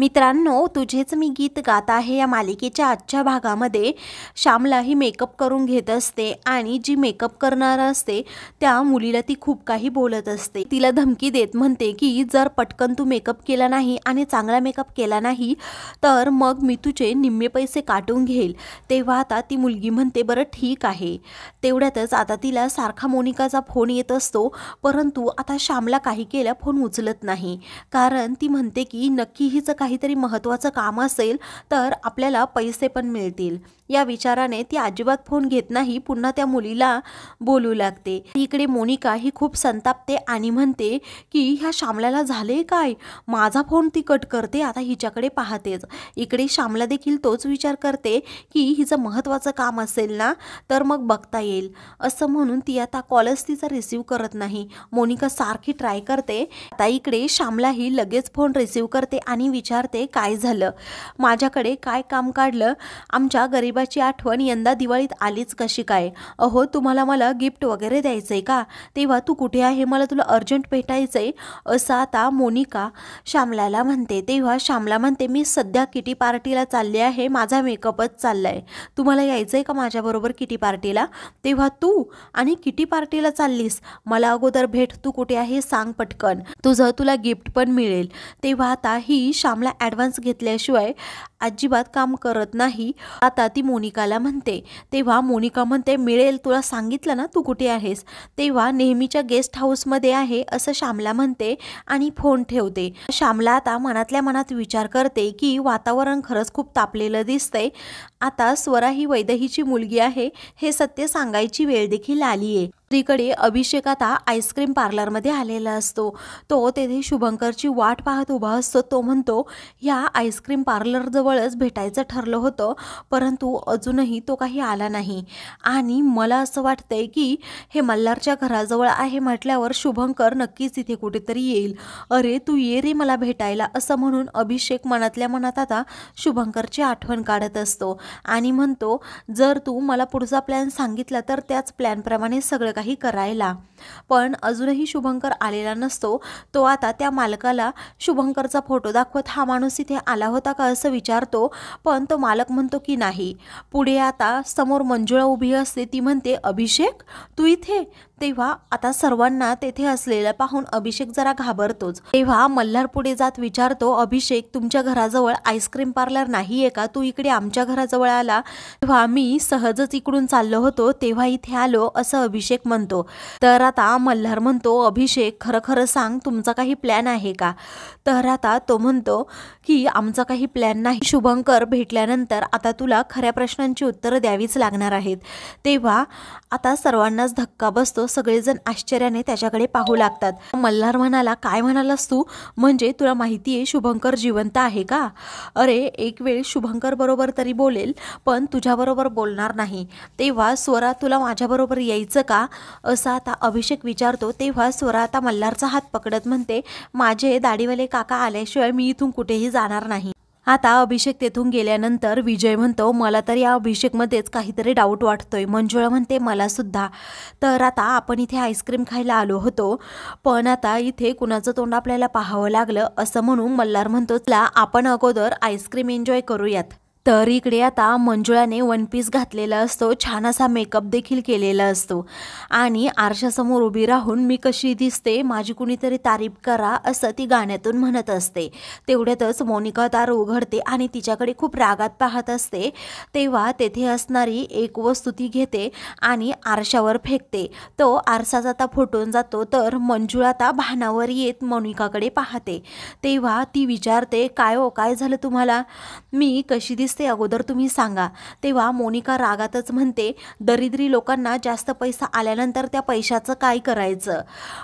मित्रांनो तुझेच मी गीत गात आहे या मालिकेच्या आजच्या भागामध्ये श्यामला ही मेकअप करून घेत असते आणि जी मेकअप करणार असते त्या मुलीला ती खूप काही बोलत असते तिला धमकी देत म्हणते की जर पटकन तू मेकअप केला नाही आणि चांगला मेकअप केला नाही तर मग मी तुझे निम्मे पैसे काटून घेईल तेव्हा आता ती मुलगी म्हणते बरं ठीक आहे तेवढ्यातच आता तिला सारखा मोनिकाचा फोन येत असतो परंतु आता श्यामला काही केल्या फोन उचलत नाही कारण ती म्हणते की नक्की हिचं काही काहीतरी महत्त्वाचं काम असेल तर आपल्याला पैसे पण मिळतील या विचाराने ती अजिबात फोन घेत नाही पुन्हा त्या मुलीला बोलू लागते इकडे मोनिका ही खूप संतापते आणि म्हणते की ह्या श्यामलाला झाले काय माझा फोन ती कट करते आता हिच्याकडे पाहतेच इकडे श्यामला देखील तोच विचार करते की हिचं महत्त्वाचं काम असेल ना तर मग बघता येईल असं म्हणून ती आता कॉलच तिचा रिसिव्ह करत नाही मोनिका सारखी ट्राय करते आता इकडे श्यामलाही लगेच फोन रिसिव्ह करते आणि विचार विचारते काय झालं माझ्याकडे काय काम काढलं आमच्या गरिबाची आठवण यंदा दिवाळीत आलीच कशी काय अहो तुम्हाला मला गिफ्ट वगैरे द्यायचं आहे का तेव्हा तू कुठे आहे मला तुला अर्जंट भेटायचं आहे असं आता मोनिका श्यामलाला म्हणते तेव्हा श्यामला म्हणते मी सध्या किटी पार्टीला चालले आहे माझा मेकअपच चालला तुम्हाला यायचं आहे का माझ्याबरोबर किटी पार्टीला तेव्हा तू आणि किटी पार्टीला चाललीस मला अगोदर भेट तू कुठे आहे सांग पटकन तुझं तुला गिफ्ट पण मिळेल तेव्हा आता ही श्याम फॉर्मला ॲडव्हान्स घेतल्याशिवाय अजिबात काम करत नाही आता ती मोनिकाला म्हणते तेव्हा मोनिका म्हणते मिळेल तुला सांगितलं ना तू कुठे आहेस तेव्हा नेहमीच्या गेस्ट हाऊसमध्ये आहे असं श्यामला म्हणते आणि फोन ठेवते श्यामला आता मनातल्या मनात विचार करते की वातावरण खरंच खूप तापलेलं दिसतंय आता स्वरा ही वैदहीची मुलगी आहे हे सत्य सांगायची वेळ देखील आली आहे दुसरीकडे अभिषेक आता आईस्क्रीम पार्लरमध्ये आलेला असतो तो तेथे शुभंकरची वाट पाहत उभा असतो तो म्हणतो ह्या आईस्क्रीम पार्लरजवळ जवळच भेटायचं ठरलं होतं परंतु अजूनही तो काही आला नाही आणि मला असं वाटतंय की हे मल्हारच्या घराजवळ आहे म्हटल्यावर शुभंकर नक्कीच इथे कुठेतरी येईल अरे तू ये रे मला भेटायला असं म्हणून अभिषेक मनातल्या मनात आता शुभंकरची आठवण काढत असतो आणि म्हणतो जर तू मला पुढचा प्लॅन सांगितला तर त्याच प्लॅनप्रमाणे सगळं काही करायला पण अजूनही शुभंकर आलेला नसतो तो आता त्या मालकाला शुभंकरचा फोटो दाखवत हा माणूस इथे आला होता का असं विचार विचारतो पण तो मालक म्हणतो की नाही पुढे आता समोर मंजुळा उभी असते ती म्हणते अभिषेक तू इथे तेव्हा आता सर्वांना तेथे असलेला पाहून अभिषेक जरा घाबरतोच तेव्हा मल्हार पुढे जात विचारतो अभिषेक तुमच्या घराजवळ आईस्क्रीम पार्लर नाहीये का तू इकडे आमच्या घराजवळ आला तेव्हा मी सहजच इकडून चाललो होतो तेव्हा इथे आलो असं अभिषेक म्हणतो तर आता मल्हार म्हणतो अभिषेक खरं खरं सांग तुमचा काही प्लॅन आहे का तर आता तो म्हणतो की आमचा काही प्लॅन नाही शुभंकर भेटल्यानंतर आता तुला खऱ्या प्रश्नांची उत्तरं द्यावीच लागणार आहेत तेव्हा आता सर्वांनाच धक्का बसतो सगळेजण आश्चर्याने त्याच्याकडे पाहू लागतात मल्हार म्हणाला काय म्हणालास तू म्हणजे तुला माहिती आहे शुभंकर जिवंत आहे का अरे एक वेळ शुभंकर बरोबर तरी बोलेल पण तुझ्याबरोबर बोलणार नाही तेव्हा स्वरा तुला माझ्याबरोबर यायचं का असं आता अभिषेक विचारतो तेव्हा स्वरा आता मल्हारचा हात पकडत म्हणते माझे दाढीवाले काका आल्याशिवाय मी इथून कुठेही जाणार नाही आता अभिषेक तेथून गेल्यानंतर विजय म्हणतो मला तर या अभिषेकमध्येच काहीतरी डाऊट वाटतोय मंजुळा म्हणते मला सुद्धा तर आता आपण इथे आईस्क्रीम खायला आलो होतो पण आता इथे कुणाचं तोंड आपल्याला पाहावं लागलं असं म्हणून मल्हार म्हणतो आपण अगोदर आईस्क्रीम एन्जॉय करूयात तर इकडे आता मंजुळाने वन पीस घातलेला असतो छान असा मेकअप देखील केलेला असतो आणि आरशासमोर उभी राहून मी कशी दिसते माझी कुणीतरी तारीफ करा असं ती गाण्यातून म्हणत असते तेवढ्यातच मोनिका दार उघडते आणि तिच्याकडे खूप रागात पाहत असते तेव्हा तेथे असणारी एक वस्तू ती घेते आणि आरशावर फेकते तो आरसाच आता फुटून जातो तर मंजुळा आता भानावर येत मोनिकाकडे पाहते तेव्हा ती विचारते काय ओ हो, काय झालं तुम्हाला मी कशी दिसते ते अगोदर तुम्ही सांगा तेव्हा मोनिका रागातच म्हणते दरिद्री लोकांना जास्त पैसा आल्यानंतर त्या पैशाचं काय करायचं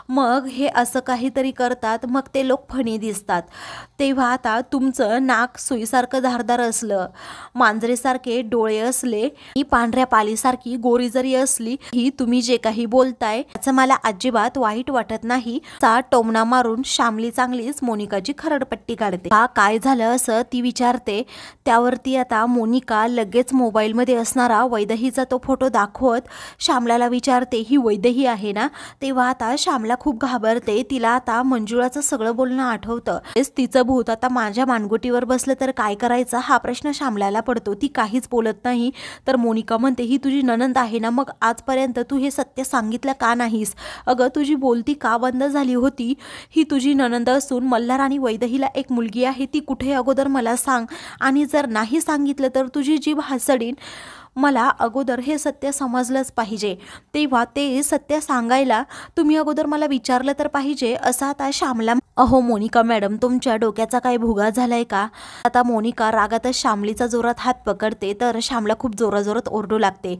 मग हे असं काहीतरी करतात मग ते लोक फणी दिसतात तेव्हा आता तुमचं नाक सुईसारखं धारदार असलं मांजरेसारखे डोळे असले ही पांढऱ्या पालीसारखी गोरी जरी असली ही तुम्ही जे काही बोलताय त्याचं मला अजिबात वाईट वाटत नाही चा टोमणा मारून श्यामली चांगलीच मोनिकाची खरडपट्टी काढते हा काय झालं असं ती विचारते त्यावरती तरी आता मोनिका लगेच मोबाईलमध्ये असणारा वैदहीचा तो फोटो दाखवत श्यामलाला विचारते ही वैदही आहे ना तेव्हा आता श्यामला खूप घाबरते तिला आता मंजुळाचं सगळं बोलणं आठवतं तेच तिचं भूत आता माझ्या मानगुटीवर बसलं तर काय करायचं हा प्रश्न श्यामलाला पडतो ती काहीच बोलत नाही तर मोनिका म्हणते ही तुझी ननंद आहे ना मग आजपर्यंत तू हे सत्य सांगितलं का नाहीस अगं तुझी बोलती का बंद झाली होती ही तुझी ननंद असून मल्हार आणि वैदहीला एक मुलगी आहे ती कुठे अगोदर मला सांग आणि जर नाही सांगितलं तर तुझी जीभ हासडीन मला अगोदर हे सत्य समजलंच पाहिजे तेव्हा ते सत्य सांगायला तुम्ही अगोदर मला विचारलं तर पाहिजे असं आता श्यामला अहो मोनिका मॅडम तुमच्या डोक्याचा काय भुगा झालाय का आता मोनिका रागातच श्यामलीचा जोरात हात पकडते तर श्यामला खूप जोराजोरात ओरडू लागते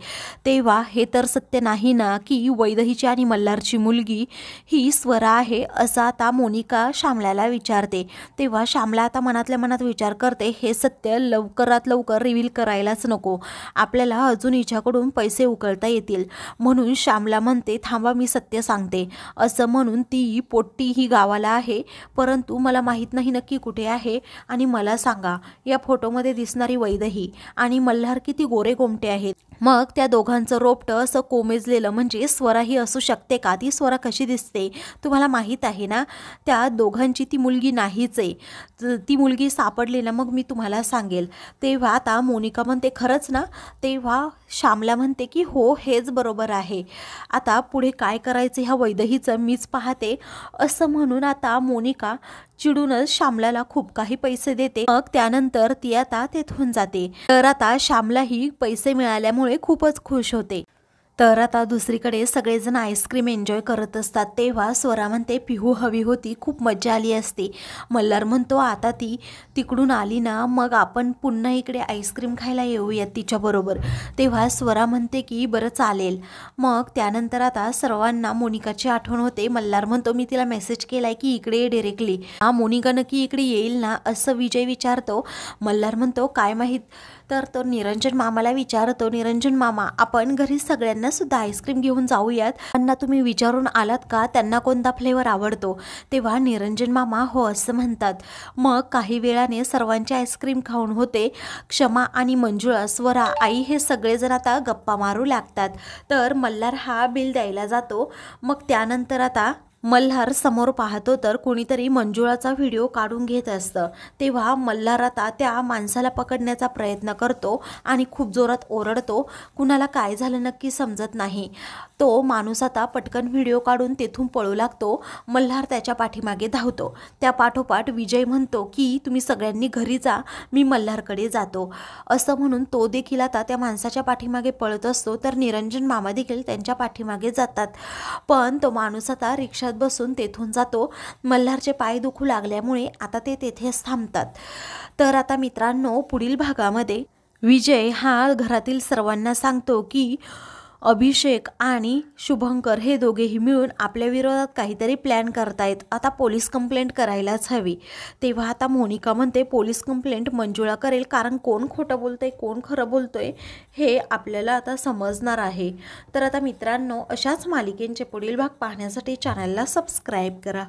तेव्हा हे तर सत्य नाही ना की वैदहीची आणि मल्हारची मुलगी ही स्वरा आहे असं आता मोनिका श्यामलाला विचारते तेव्हा श्यामला आता मनातल्या मनात विचार करते हे सत्य लवकरात लवकर रिव्हील करायलाच नको आपल्याला आपल्याला अजून हिच्याकडून पैसे उकळता येतील म्हणून श्यामला म्हणते थांबा मी सत्य सांगते असं म्हणून ती पोट्टी ही गावाला आहे परंतु मला माहीत नाही नक्की कुठे आहे आणि मला सांगा या फोटोमध्ये दिसणारी वैदही आणि मल्हार किती गोरे गोमटे आहेत मग त्या दोघांचं रोपटं असं कोमेजलेलं म्हणजे स्वराही असू शकते का ती स्वरा कशी दिसते तुम्हाला माहीत आहे ना त्या दोघांची ती मुलगी नाहीच आहे ती मुलगी सापडली ना मग मी तुम्हाला सांगेल तेव्हा आता मोनिका म्हणते खरंच ना तेव्हा श्यामला म्हणते की हो हेच बरोबर आहे आता पुढे काय करायचं ह्या वैदहीचं मीच पाहते असं म्हणून आता मोनिका चिडूनच श्यामलाला खूप काही पैसे देते मग त्यानंतर ती आता तेथून जाते तर आता श्यामलाही पैसे मिळाल्यामुळे खूपच खुश होते तर आता दुसरीकडे सगळेजण आईस्क्रीम एन्जॉय करत असतात तेव्हा स्वरा म्हणते पिहू हवी होती खूप मजा आली असते मल्हार म्हणतो आता ती तिकडून आली ना मग आपण पुन्हा इकडे आईस्क्रीम खायला येऊयात तिच्याबरोबर तेव्हा स्वरा म्हणते की बरं चालेल मग त्यानंतर आता सर्वांना मोनिकाची आठवण होते मल्हार म्हणतो मी तिला मेसेज केला की इकडे डिरेक्टली हा मोनिका नक्की इकडे येईल ना असं विजय विचारतो मल्हार म्हणतो काय माहीत तर तो निरंजन मामाला विचारतो निरंजन मामा आपण घरी सगळ्यांना सुद्धा आईस्क्रीम घेऊन जाऊयात त्यांना तुम्ही विचारून आलात का त्यांना कोणता फ्लेवर आवडतो तेव्हा निरंजन मामा हो असं म्हणतात मग काही वेळाने सर्वांचे आईस्क्रीम खाऊन होते क्षमा आणि मंजुळा स्वरा आई हे सगळेजण आता गप्पा मारू लागतात तर मल्हार हा बिल द्यायला जातो मग त्यानंतर आता मल्हार समोर पाहतो तर कुणीतरी मंजुळाचा व्हिडिओ काढून घेत असतं तेव्हा मल्हार आता त्या माणसाला पकडण्याचा प्रयत्न करतो आणि खूप जोरात ओरडतो कुणाला काय झालं नक्की समजत नाही तो माणूस आता पटकन व्हिडिओ काढून तेथून पळू लागतो मल्हार त्याच्या पाठीमागे धावतो त्या पाठोपाठ विजय म्हणतो की तुम्ही सगळ्यांनी घरी जा मी मल्हारकडे जातो असं म्हणून तो देखील आता त्या माणसाच्या पाठीमागे पळत असतो तर निरंजन मामा देखील त्यांच्या पाठीमागे जातात पण तो माणूस आता रिक्षा बसून तेथून जातो मल्हारचे पाय दुखू लागल्यामुळे आता ते तेथेच थांबतात तर आता मित्रांनो पुढील भागामध्ये विजय हा घरातील सर्वांना सांगतो की अभिषेक आणि शुभंकर हे दोघेही मिळून आपल्या विरोधात काहीतरी प्लॅन करतायत आता पोलीस कंप्लेंट करायलाच हवी तेव्हा आता मोनिका म्हणते पोलीस कंप्लेंट मंजुळा करेल कारण कोण खोटं बोलतंय कोण खरं आहे हे आपल्याला आता समजणार आहे तर आता मित्रांनो अशाच मालिकेंचे पुढील भाग पाहण्यासाठी चॅनलला सबस्क्राईब करा